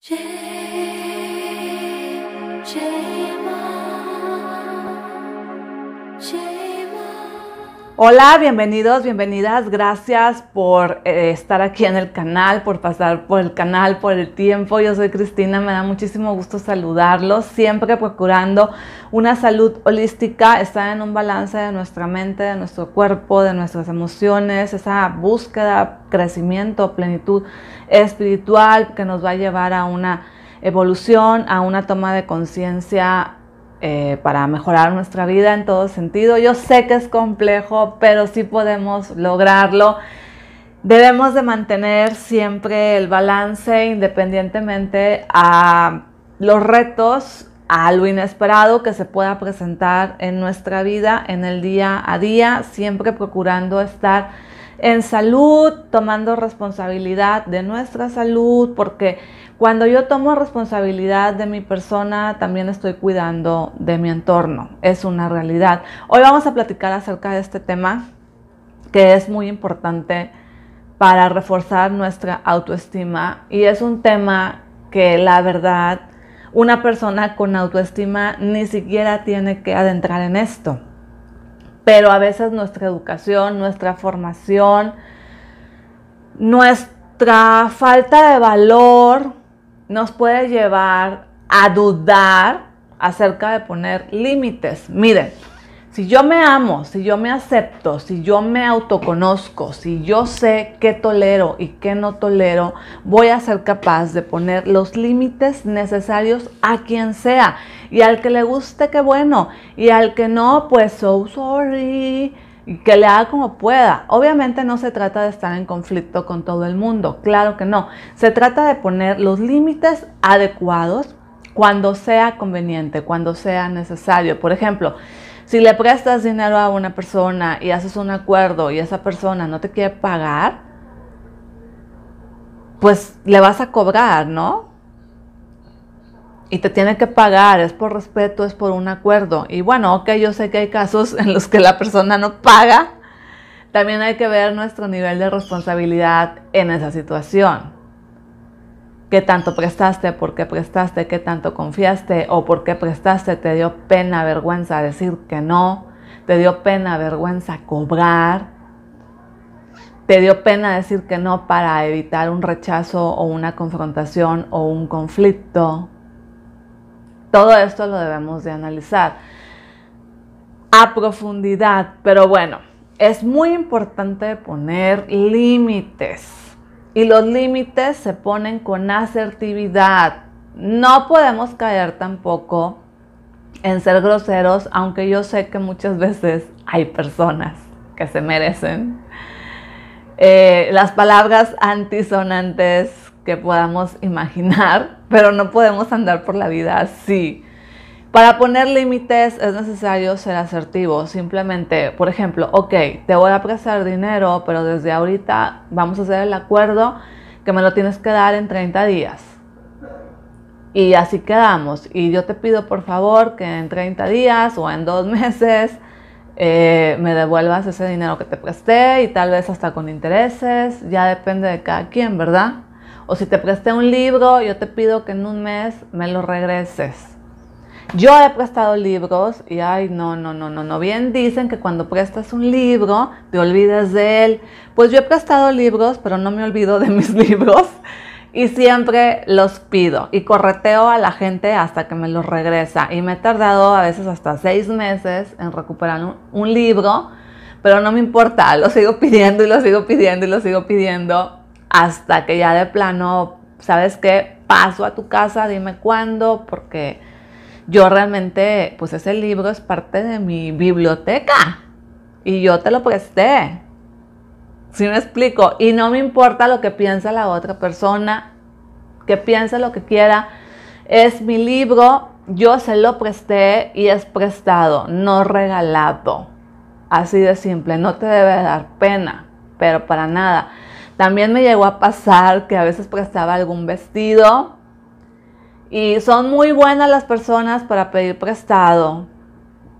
J, J, Hola, bienvenidos, bienvenidas. Gracias por eh, estar aquí en el canal, por pasar por el canal, por el tiempo. Yo soy Cristina, me da muchísimo gusto saludarlos, siempre procurando una salud holística, estar en un balance de nuestra mente, de nuestro cuerpo, de nuestras emociones, esa búsqueda, crecimiento, plenitud espiritual que nos va a llevar a una evolución, a una toma de conciencia eh, para mejorar nuestra vida en todo sentido. Yo sé que es complejo, pero sí podemos lograrlo. Debemos de mantener siempre el balance independientemente a los retos, a lo inesperado que se pueda presentar en nuestra vida, en el día a día, siempre procurando estar en salud, tomando responsabilidad de nuestra salud, porque cuando yo tomo responsabilidad de mi persona, también estoy cuidando de mi entorno. Es una realidad. Hoy vamos a platicar acerca de este tema que es muy importante para reforzar nuestra autoestima y es un tema que la verdad una persona con autoestima ni siquiera tiene que adentrar en esto pero a veces nuestra educación, nuestra formación, nuestra falta de valor nos puede llevar a dudar acerca de poner límites. Miren, si yo me amo, si yo me acepto, si yo me autoconozco, si yo sé qué tolero y qué no tolero, voy a ser capaz de poner los límites necesarios a quien sea. Y al que le guste, qué bueno. Y al que no, pues so sorry. Y que le haga como pueda. Obviamente no se trata de estar en conflicto con todo el mundo, claro que no. Se trata de poner los límites adecuados cuando sea conveniente, cuando sea necesario. Por ejemplo, si le prestas dinero a una persona y haces un acuerdo y esa persona no te quiere pagar, pues le vas a cobrar, ¿no? Y te tiene que pagar, es por respeto, es por un acuerdo. Y bueno, ok, yo sé que hay casos en los que la persona no paga. También hay que ver nuestro nivel de responsabilidad en esa situación qué tanto prestaste, por qué prestaste, qué tanto confiaste o por qué prestaste, te dio pena, vergüenza decir que no, te dio pena, vergüenza cobrar, te dio pena decir que no para evitar un rechazo o una confrontación o un conflicto. Todo esto lo debemos de analizar a profundidad, pero bueno, es muy importante poner límites y los límites se ponen con asertividad. No podemos caer tampoco en ser groseros, aunque yo sé que muchas veces hay personas que se merecen. Eh, las palabras antisonantes que podamos imaginar, pero no podemos andar por la vida así. Para poner límites es necesario ser asertivo. Simplemente, por ejemplo, ok, te voy a prestar dinero, pero desde ahorita vamos a hacer el acuerdo que me lo tienes que dar en 30 días. Y así quedamos. Y yo te pido por favor que en 30 días o en dos meses eh, me devuelvas ese dinero que te presté y tal vez hasta con intereses. Ya depende de cada quien, ¿verdad? O si te presté un libro, yo te pido que en un mes me lo regreses yo he prestado libros y ay, no, no, no, no, no. Bien dicen que cuando prestas un libro te olvidas de él. Pues yo he prestado libros, pero no me olvido de mis libros y siempre los pido y correteo a la gente hasta que me los regresa. Y me he tardado a veces hasta seis meses en recuperar un, un libro, pero no me importa, lo sigo pidiendo y lo sigo pidiendo y lo sigo pidiendo hasta que ya de plano, ¿sabes qué? Paso a tu casa, dime cuándo, porque yo realmente, pues ese libro es parte de mi biblioteca y yo te lo presté. Si me explico, y no me importa lo que piensa la otra persona, que piense lo que quiera, es mi libro, yo se lo presté y es prestado, no regalado. Así de simple, no te debe dar pena, pero para nada. También me llegó a pasar que a veces prestaba algún vestido y son muy buenas las personas para pedir prestado,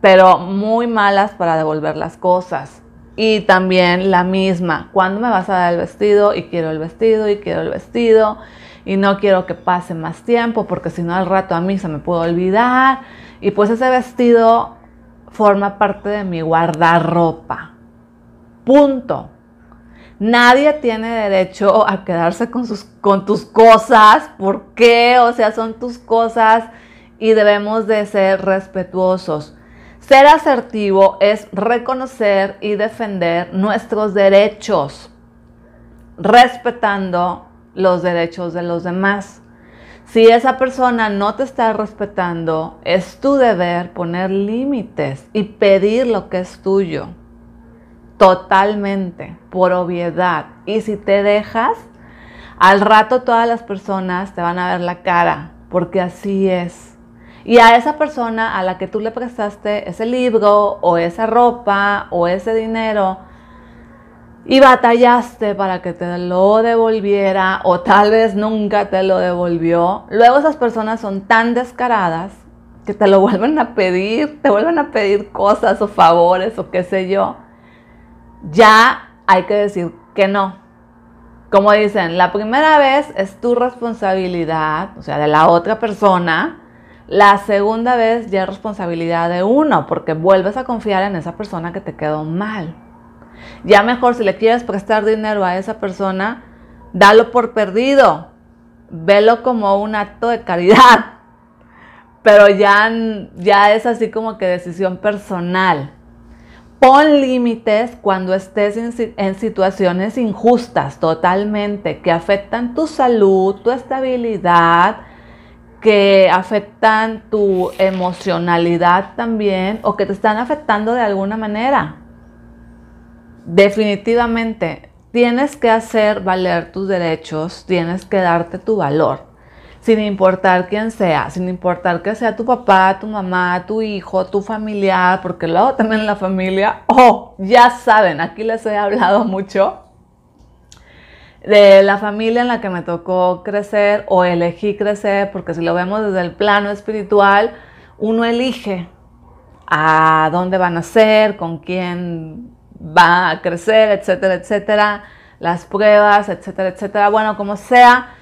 pero muy malas para devolver las cosas. Y también la misma, ¿cuándo me vas a dar el vestido? Y quiero el vestido, y quiero el vestido, y no quiero que pase más tiempo, porque si no al rato a mí se me puede olvidar. Y pues ese vestido forma parte de mi guardarropa. Punto. Nadie tiene derecho a quedarse con, tus cosas. ¿Por qué? O sea, son tus cosas y debemos de ser respetuosos. Ser asertivo es reconocer y defender nuestros derechos, respetando los derechos de los demás. Si esa persona no te está respetando, es tu deber poner límites y pedir lo que es tuyo totalmente, por obviedad. Y si te dejas, al rato todas las personas te van a ver la cara, porque así es. Y a esa persona a la que tú le prestaste ese libro o esa ropa o ese dinero y batallaste para que te lo devolviera o tal vez nunca te lo devolvió, luego esas personas son tan descaradas que te lo vuelven a pedir, te vuelven a pedir cosas o favores o qué sé yo ya hay que decir que no. Como dicen, la primera vez es tu responsabilidad, o sea, de la otra persona. La segunda vez ya es responsabilidad de uno, porque vuelves a confiar en esa persona que te quedó mal. Ya mejor si le quieres prestar dinero a esa persona, dalo por perdido. Velo como un acto de caridad. Pero ya, ya es así como que decisión personal. Pon límites cuando estés en situaciones injustas totalmente, que afectan tu salud, tu estabilidad, que afectan tu emocionalidad también o que te están afectando de alguna manera. Definitivamente, tienes que hacer valer tus derechos, tienes que darte tu valor sin importar quién sea, sin importar que sea tu papá, tu mamá, tu hijo, tu familiar, porque luego también la familia, oh, ya saben, aquí les he hablado mucho de la familia en la que me tocó crecer o elegí crecer, porque si lo vemos desde el plano espiritual, uno elige a dónde va a ser, con quién va a crecer, etcétera, etcétera, las pruebas, etcétera, etcétera. Bueno, como sea,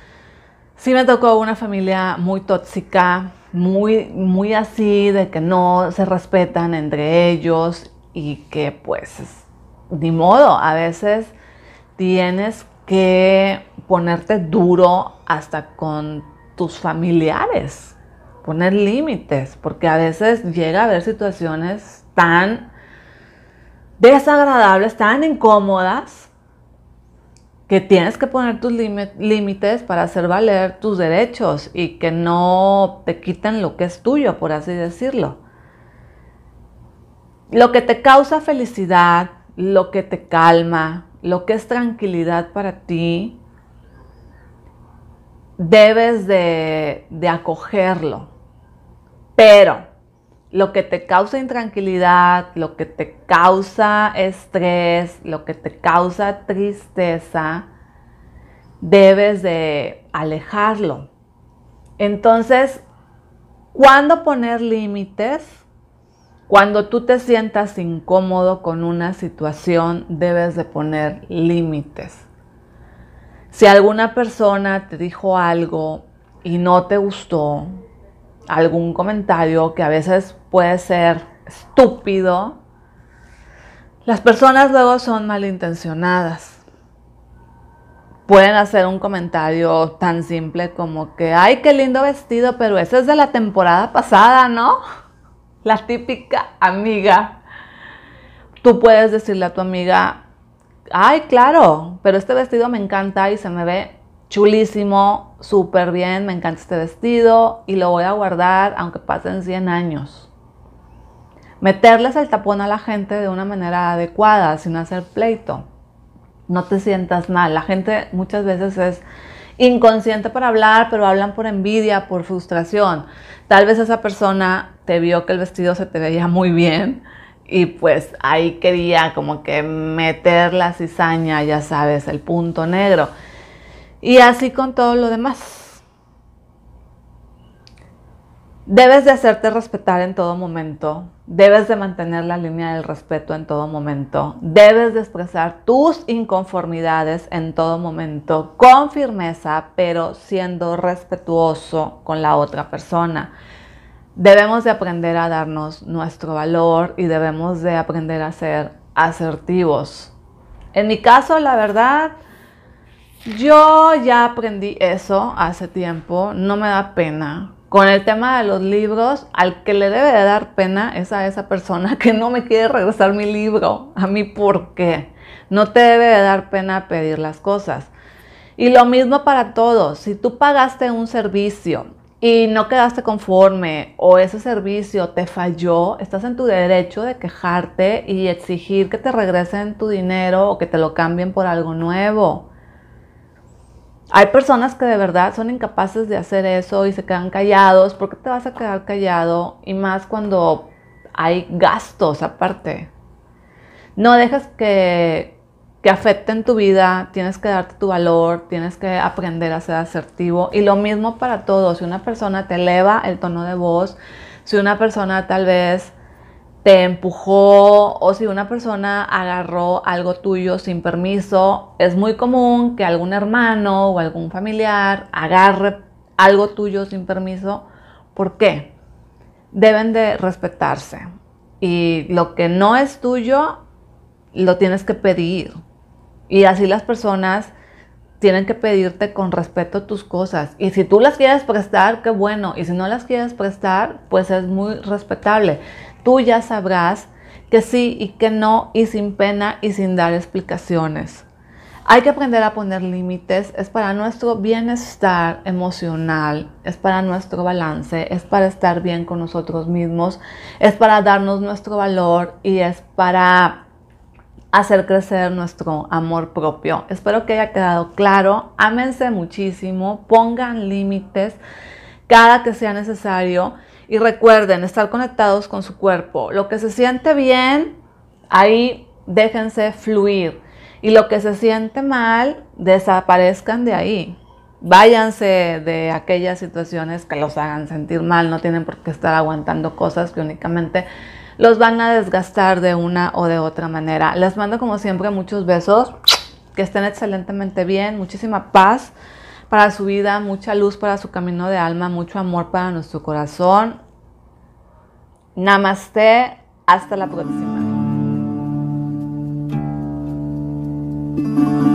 Sí me tocó una familia muy tóxica, muy, muy así, de que no se respetan entre ellos y que pues ni modo, a veces tienes que ponerte duro hasta con tus familiares, poner límites, porque a veces llega a haber situaciones tan desagradables, tan incómodas, que tienes que poner tus límites para hacer valer tus derechos y que no te quiten lo que es tuyo, por así decirlo. Lo que te causa felicidad, lo que te calma, lo que es tranquilidad para ti, debes de, de acogerlo. Pero lo que te causa intranquilidad, lo que te causa estrés, lo que te causa tristeza, debes de alejarlo. Entonces, ¿cuándo poner límites? Cuando tú te sientas incómodo con una situación, debes de poner límites. Si alguna persona te dijo algo y no te gustó, algún comentario que a veces puede ser estúpido, las personas luego son malintencionadas. Pueden hacer un comentario tan simple como que, ay, qué lindo vestido, pero ese es de la temporada pasada, ¿no? La típica amiga. Tú puedes decirle a tu amiga, ay, claro, pero este vestido me encanta y se me ve chulísimo súper bien, me encanta este vestido y lo voy a guardar aunque pasen 100 años. Meterles el tapón a la gente de una manera adecuada, sin hacer pleito. No te sientas mal. La gente muchas veces es inconsciente para hablar, pero hablan por envidia, por frustración. Tal vez esa persona te vio que el vestido se te veía muy bien y pues ahí quería como que meter la cizaña, ya sabes, el punto negro. Y así con todo lo demás. Debes de hacerte respetar en todo momento. Debes de mantener la línea del respeto en todo momento. Debes de expresar tus inconformidades en todo momento con firmeza, pero siendo respetuoso con la otra persona. Debemos de aprender a darnos nuestro valor y debemos de aprender a ser asertivos. En mi caso, la verdad, yo ya aprendí eso hace tiempo, no me da pena. Con el tema de los libros, al que le debe de dar pena es a esa persona que no me quiere regresar mi libro. A mí, ¿por qué? No te debe de dar pena pedir las cosas. Y lo mismo para todos. Si tú pagaste un servicio y no quedaste conforme o ese servicio te falló, estás en tu derecho de quejarte y exigir que te regresen tu dinero o que te lo cambien por algo nuevo. Hay personas que de verdad son incapaces de hacer eso y se quedan callados. ¿Por qué te vas a quedar callado? Y más cuando hay gastos aparte. No dejes que, que afecten tu vida, tienes que darte tu valor, tienes que aprender a ser asertivo. Y lo mismo para todos, si una persona te eleva el tono de voz, si una persona tal vez te empujó o si una persona agarró algo tuyo sin permiso, es muy común que algún hermano o algún familiar agarre algo tuyo sin permiso. ¿Por qué? Deben de respetarse. Y lo que no es tuyo, lo tienes que pedir. Y así las personas tienen que pedirte con respeto tus cosas. Y si tú las quieres prestar, qué bueno. Y si no las quieres prestar, pues es muy respetable. Tú ya sabrás que sí y que no, y sin pena y sin dar explicaciones. Hay que aprender a poner límites. Es para nuestro bienestar emocional, es para nuestro balance, es para estar bien con nosotros mismos, es para darnos nuestro valor y es para hacer crecer nuestro amor propio. Espero que haya quedado claro. Ámense muchísimo, pongan límites cada que sea necesario y recuerden estar conectados con su cuerpo. Lo que se siente bien, ahí déjense fluir. Y lo que se siente mal, desaparezcan de ahí. Váyanse de aquellas situaciones que los hagan sentir mal. No tienen por qué estar aguantando cosas que únicamente los van a desgastar de una o de otra manera. Les mando como siempre muchos besos, que estén excelentemente bien, muchísima paz para su vida, mucha luz para su camino de alma, mucho amor para nuestro corazón. Namaste, hasta la próxima.